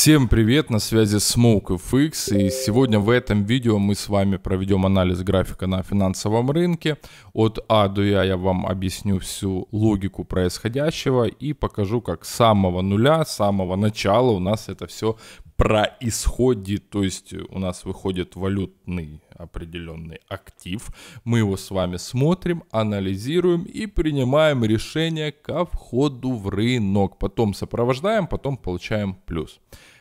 Всем привет, на связи Smoke и сегодня в этом видео мы с вами проведем анализ графика на финансовом рынке. От А до Я я вам объясню всю логику происходящего и покажу, как с самого нуля, с самого начала у нас это все происходит, то есть у нас выходит валютный определенный актив. Мы его с вами смотрим, анализируем и принимаем решение ко входу в рынок. Потом сопровождаем, потом получаем плюс.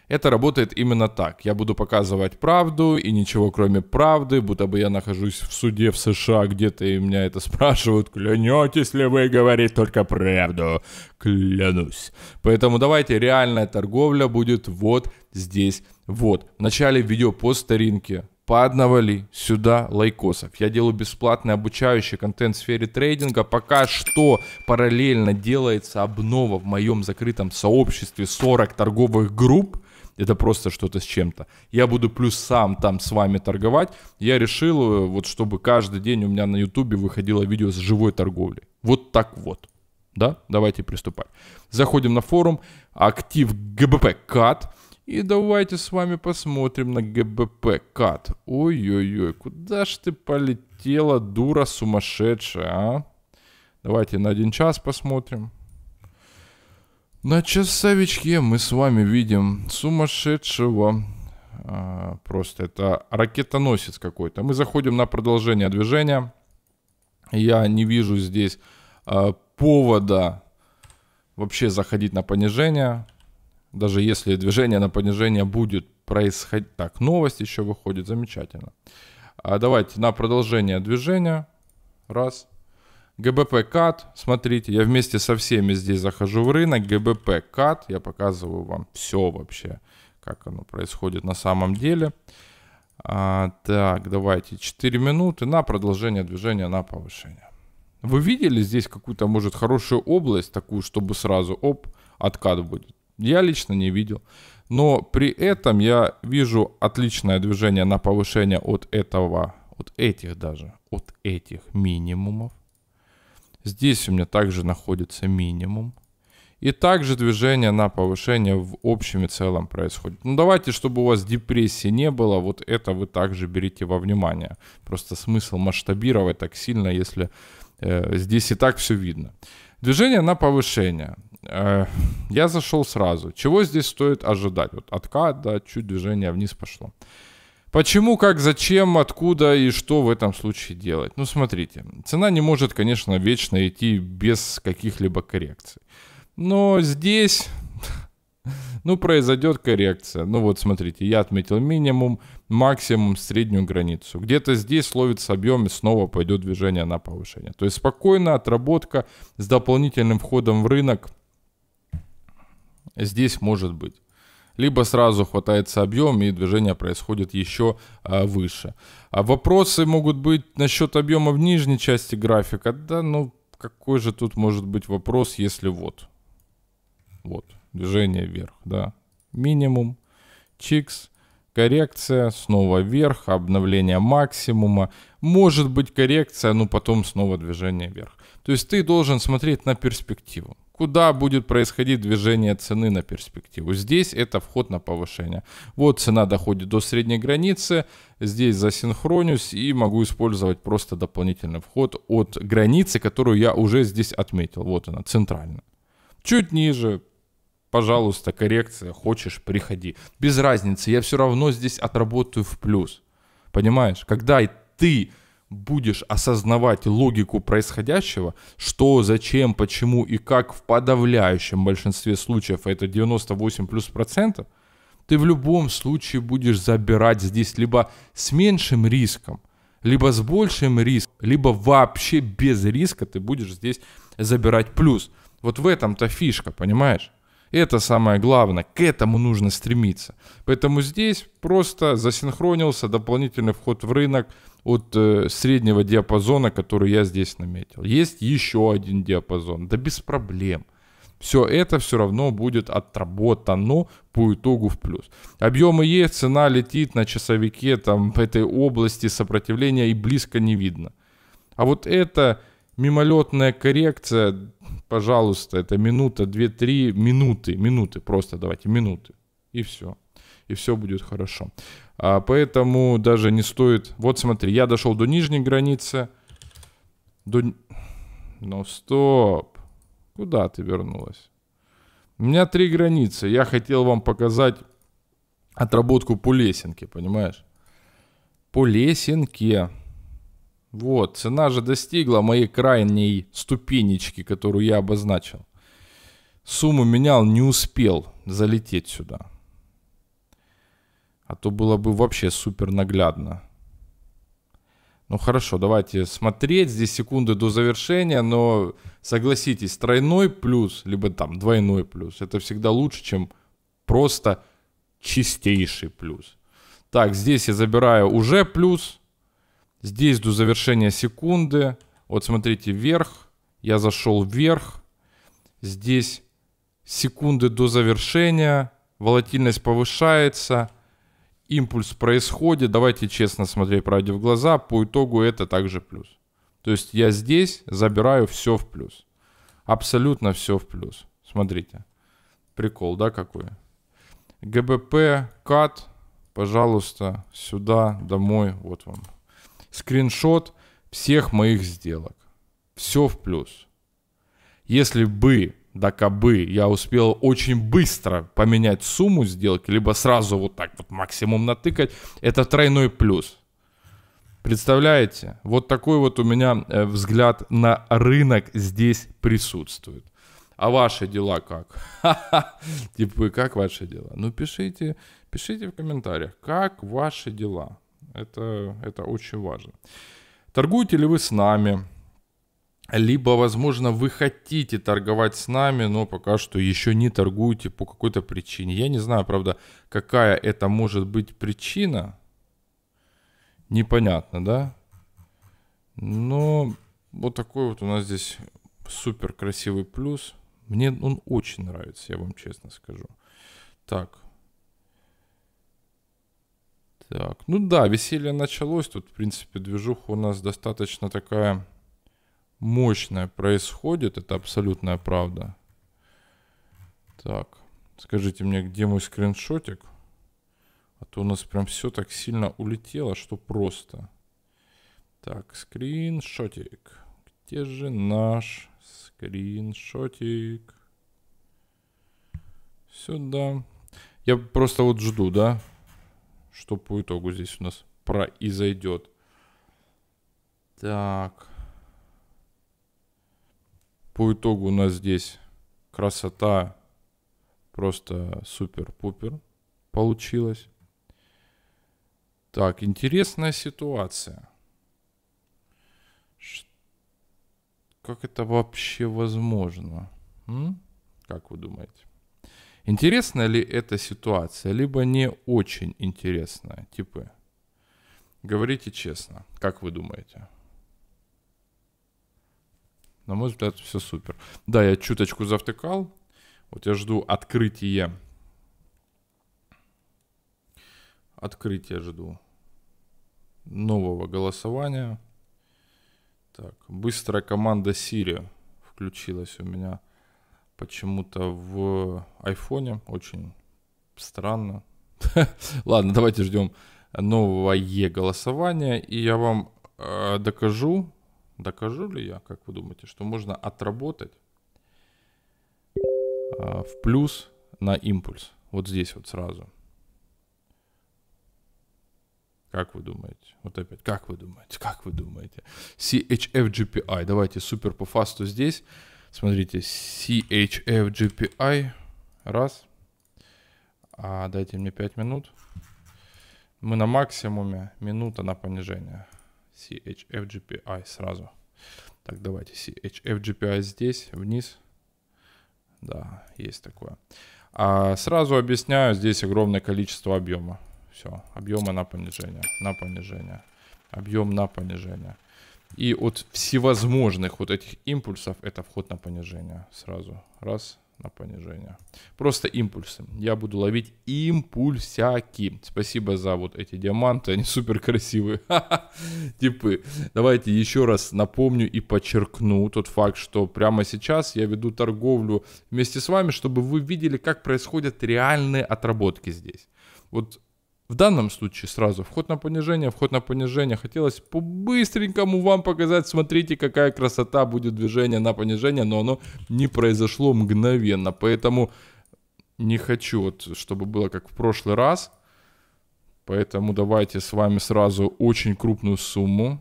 Это работает именно так. Я буду показывать правду и ничего кроме правды, будто бы я нахожусь в суде в США где-то и меня это спрашивают, клянетесь ли вы говорить только правду? Клянусь. Поэтому давайте реальная торговля будет вот здесь, вот. В начале видео по старинке поднавали сюда лайкосов. Я делаю бесплатный обучающий контент в сфере трейдинга. Пока что параллельно делается обнова в моем закрытом сообществе 40 торговых групп. Это просто что-то с чем-то. Я буду плюс сам там с вами торговать. Я решил, э, вот чтобы каждый день у меня на ютубе выходило видео с живой торговлей. Вот так вот. Да? Давайте приступать. Заходим на форум. Актив ГБП КАТ. И давайте с вами посмотрим на ГБП. Кат. Ой-ой-ой, куда ж ты полетела, дура сумасшедшая, а? Давайте на один час посмотрим. На часовичке мы с вами видим сумасшедшего. А, просто это ракетоносец какой-то. Мы заходим на продолжение движения. Я не вижу здесь а, повода вообще заходить на понижение. Даже если движение на понижение будет происходить. Так, новость еще выходит, замечательно. А давайте на продолжение движения. Раз. ГБП КАТ. смотрите, я вместе со всеми здесь захожу в рынок. ГБП КАТ. я показываю вам все вообще, как оно происходит на самом деле. А, так, давайте 4 минуты на продолжение движения на повышение. Вы видели здесь какую-то, может, хорошую область, такую, чтобы сразу, оп, откат будет? Я лично не видел. Но при этом я вижу отличное движение на повышение от этого, от этих даже, от этих минимумов. Здесь у меня также находится минимум. И также движение на повышение в общем и целом происходит. Ну давайте, чтобы у вас депрессии не было, вот это вы также берите во внимание. Просто смысл масштабировать так сильно, если э, здесь и так все видно. Движение на повышение. Э, я зашел сразу. Чего здесь стоит ожидать? Вот откат, да, чуть движение вниз пошло. Почему, как, зачем, откуда и что в этом случае делать? Ну, смотрите, цена не может, конечно, вечно идти без каких-либо коррекций. Но здесь, ну, произойдет коррекция. Ну, вот смотрите, я отметил минимум, максимум, среднюю границу. Где-то здесь словится объем и снова пойдет движение на повышение. То есть спокойная отработка с дополнительным входом в рынок – здесь может быть. Либо сразу хватается объем, и движение происходит еще а, выше. А вопросы могут быть насчет объема в нижней части графика. Да, ну какой же тут может быть вопрос, если вот. Вот, движение вверх, да. Минимум, чикс, коррекция, снова вверх, обновление максимума. Может быть коррекция, но потом снова движение вверх. То есть ты должен смотреть на перспективу куда будет происходить движение цены на перспективу. Здесь это вход на повышение. Вот цена доходит до средней границы, здесь засинхронюсь и могу использовать просто дополнительный вход от границы, которую я уже здесь отметил. Вот она, центральная. Чуть ниже, пожалуйста, коррекция, хочешь, приходи. Без разницы, я все равно здесь отработаю в плюс. Понимаешь, когда ты будешь осознавать логику происходящего, что, зачем, почему и как в подавляющем большинстве случаев, а это 98 плюс процентов, ты в любом случае будешь забирать здесь либо с меньшим риском, либо с большим риском, либо вообще без риска ты будешь здесь забирать плюс. Вот в этом-то фишка, понимаешь? Это самое главное, к этому нужно стремиться. Поэтому здесь просто засинхронился дополнительный вход в рынок – от э, среднего диапазона, который я здесь наметил. Есть еще один диапазон, да без проблем. Все это все равно будет отработано по итогу в плюс. Объемы есть, цена летит на часовике, там в этой области сопротивления и близко не видно. А вот эта мимолетная коррекция, пожалуйста, это минута, две-три минуты, минуты просто давайте, минуты. И все и все будет хорошо. А, поэтому даже не стоит... Вот смотри, я дошел до нижней границы. До... Ну стоп. Куда ты вернулась? У меня три границы. Я хотел вам показать отработку по лесенке, понимаешь? По лесенке. Вот, цена же достигла моей крайней ступенечки, которую я обозначил. Сумму менял, не успел залететь сюда. А то было бы вообще супер наглядно. Ну хорошо, давайте смотреть. Здесь секунды до завершения, но согласитесь, тройной плюс, либо там двойной плюс, это всегда лучше, чем просто чистейший плюс. Так, здесь я забираю уже плюс. Здесь до завершения секунды. Вот смотрите, вверх. Я зашел вверх. Здесь секунды до завершения. Волатильность повышается импульс происходит, давайте честно смотреть правде в глаза, по итогу это также плюс. То есть я здесь забираю все в плюс. Абсолютно все в плюс. Смотрите. Прикол, да, какой? ГБП, кат, пожалуйста, сюда, домой, вот вам. Скриншот всех моих сделок. Все в плюс. Если бы да кабы я успел очень быстро поменять сумму сделки, либо сразу вот так вот максимум натыкать, это тройной плюс. Представляете? Вот такой вот у меня э, взгляд на рынок здесь присутствует. А ваши дела как? Типа, как ваши дела? Ну, пишите, пишите в комментариях, как ваши дела. Это, это очень важно. Торгуете ли вы с нами? либо, возможно, вы хотите торговать с нами, но пока что еще не торгуете по какой-то причине. Я не знаю, правда, какая это может быть причина. Непонятно, да? Но вот такой вот у нас здесь супер красивый плюс. Мне он очень нравится, я вам честно скажу. Так. Так, ну да, веселье началось. Тут, в принципе, движуха у нас достаточно такая мощное происходит, это абсолютная правда. Так, скажите мне, где мой скриншотик? А то у нас прям все так сильно улетело, что просто. Так, скриншотик. Где же наш скриншотик? Сюда. Я просто вот жду, да, что по итогу здесь у нас произойдет. Так. По итогу у нас здесь красота просто супер-пупер получилась. Так, интересная ситуация. Как это вообще возможно? М? Как вы думаете? Интересна ли эта ситуация, либо не очень интересная, типы? Говорите честно, как вы думаете? На мой взгляд, все супер. Да, я чуточку завтыкал. Вот я жду открытие. Открытие жду нового голосования. Так, быстрая команда Siri включилась у меня почему-то в айфоне. Очень странно. Ладно, давайте ждем нового Е голосования. И я вам э, докажу, Докажу ли я, как вы думаете, что можно отработать а, в плюс на импульс? Вот здесь вот сразу. Как вы думаете? Вот опять, как вы думаете? Как вы думаете? CHFGPI. Давайте супер по фасту здесь. Смотрите, CHFGPI. Раз. А, дайте мне 5 минут. Мы на максимуме. Минута на понижение. CHFGPI сразу. Так, давайте CHFGPI здесь, вниз. Да, есть такое. А сразу объясняю, здесь огромное количество объема. Все, объемы на понижение, на понижение, объем на понижение. И от всевозможных вот этих импульсов это вход на понижение сразу. Раз, на понижение. Просто импульсы. Я буду ловить импульсяки. Спасибо за вот эти диаманты, они супер красивые. Типы. Давайте еще раз напомню и подчеркну тот факт, что прямо сейчас я веду торговлю вместе с вами, чтобы вы видели, как происходят реальные отработки здесь. Вот в данном случае сразу вход на понижение, вход на понижение. Хотелось по-быстренькому вам показать, смотрите, какая красота будет движение на понижение, но оно не произошло мгновенно. Поэтому не хочу, вот, чтобы было как в прошлый раз. Поэтому давайте с вами сразу очень крупную сумму.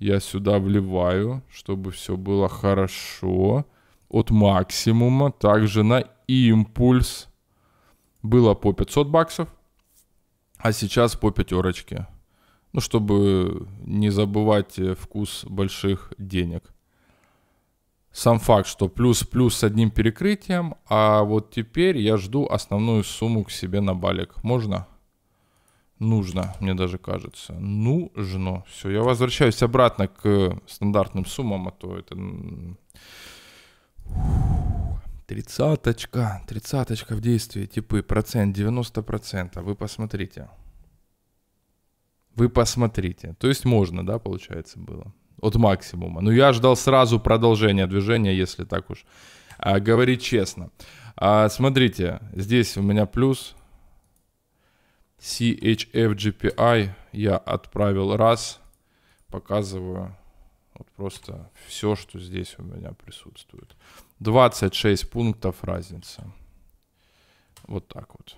Я сюда вливаю, чтобы все было хорошо. От максимума. Также на импульс было по 500 баксов. А сейчас по пятерочке. Ну, чтобы не забывать э, вкус больших денег. Сам факт, что плюс-плюс с одним перекрытием, а вот теперь я жду основную сумму к себе на балик. Можно? Нужно, мне даже кажется. Нужно. Все, я возвращаюсь обратно к стандартным суммам, а то это... Тридцаточка, тридцаточка в действии, типы, процент, 90%. Вы посмотрите. Вы посмотрите. То есть можно, да, получается, было? От максимума. Но ну, я ждал сразу продолжения движения, если так уж а, говорить честно. А, смотрите, здесь у меня плюс CHFGPI. Я отправил раз, показываю вот просто все, что здесь у меня присутствует. 26 пунктов разница. Вот так вот.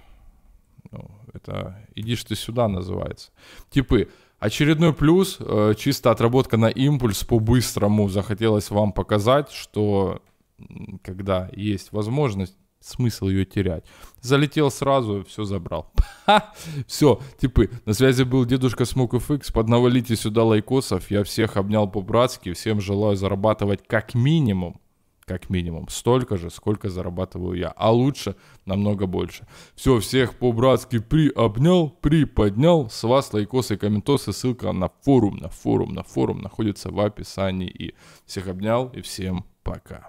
Ну, это «Идишь ты сюда» называется. Типы. Очередной плюс, э, чисто отработка на импульс по-быстрому. Захотелось вам показать, что когда есть возможность, смысл ее терять. Залетел сразу, все забрал. все, типы, на связи был дедушка Смок FX, поднавалите сюда лайкосов, я всех обнял по-братски, всем желаю зарабатывать как минимум как минимум. Столько же, сколько зарабатываю я. А лучше намного больше. Все, всех по-братски приобнял, приподнял. С вас лайкосы комментосы. Ссылка на форум, на форум, на форум находится в описании. И всех обнял и всем пока.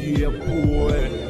Yeah, boy.